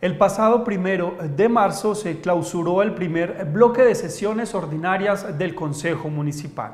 El pasado primero de marzo se clausuró el primer bloque de sesiones ordinarias del Consejo Municipal.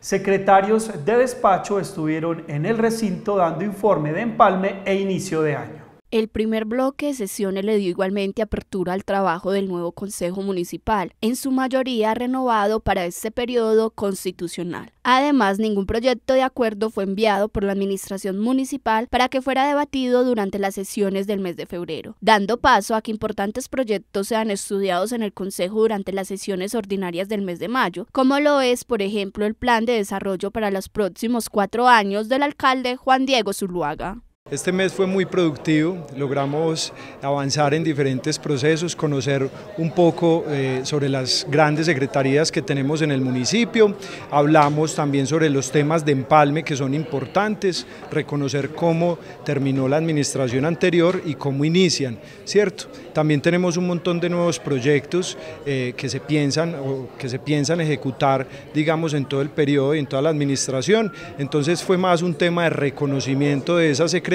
Secretarios de despacho estuvieron en el recinto dando informe de empalme e inicio de año. El primer bloque de sesiones le dio igualmente apertura al trabajo del nuevo Consejo Municipal, en su mayoría renovado para este periodo constitucional. Además, ningún proyecto de acuerdo fue enviado por la Administración Municipal para que fuera debatido durante las sesiones del mes de febrero, dando paso a que importantes proyectos sean estudiados en el Consejo durante las sesiones ordinarias del mes de mayo, como lo es, por ejemplo, el Plan de Desarrollo para los próximos cuatro años del alcalde Juan Diego Zuluaga. Este mes fue muy productivo, logramos avanzar en diferentes procesos, conocer un poco eh, sobre las grandes secretarías que tenemos en el municipio, hablamos también sobre los temas de empalme que son importantes, reconocer cómo terminó la administración anterior y cómo inician, ¿cierto? También tenemos un montón de nuevos proyectos eh, que se piensan o que se piensan ejecutar, digamos, en todo el periodo y en toda la administración, entonces fue más un tema de reconocimiento de esas secretarías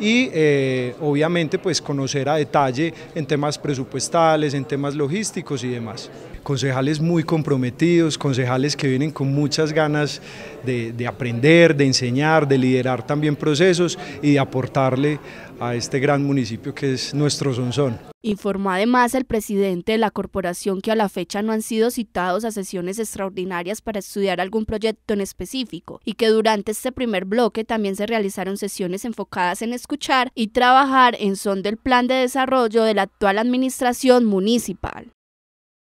y eh, obviamente pues conocer a detalle en temas presupuestales, en temas logísticos y demás. Concejales muy comprometidos, concejales que vienen con muchas ganas de, de aprender, de enseñar, de liderar también procesos y de aportarle a este gran municipio que es nuestro Sonsón. Informó además el presidente de la corporación que a la fecha no han sido citados a sesiones extraordinarias para estudiar algún proyecto en específico y que durante este primer bloque también se realizaron sesiones enfocadas en escuchar y trabajar en son del plan de desarrollo de la actual administración municipal.